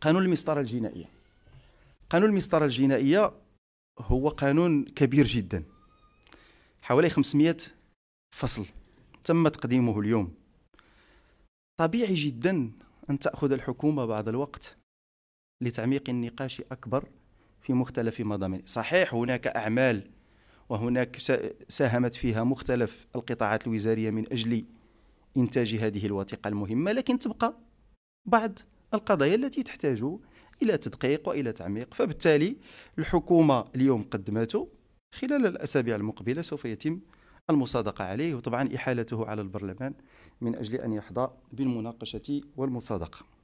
قانون المسطره الجنائيه قانون المسطره الجنائيه هو قانون كبير جدا حوالي 500 فصل تم تقديمه اليوم طبيعي جدا ان تاخذ الحكومه بعض الوقت لتعميق النقاش اكبر في مختلف مضامين صحيح هناك اعمال وهناك ساهمت فيها مختلف القطاعات الوزاريه من اجل انتاج هذه الوثيقه المهمه لكن تبقى بعض القضايا التي تحتاج الى تدقيق والى تعميق فبالتالي الحكومه اليوم قدمته خلال الاسابيع المقبله سوف يتم المصادقه عليه وطبعا احالته على البرلمان من اجل ان يحظى بالمناقشه والمصادقه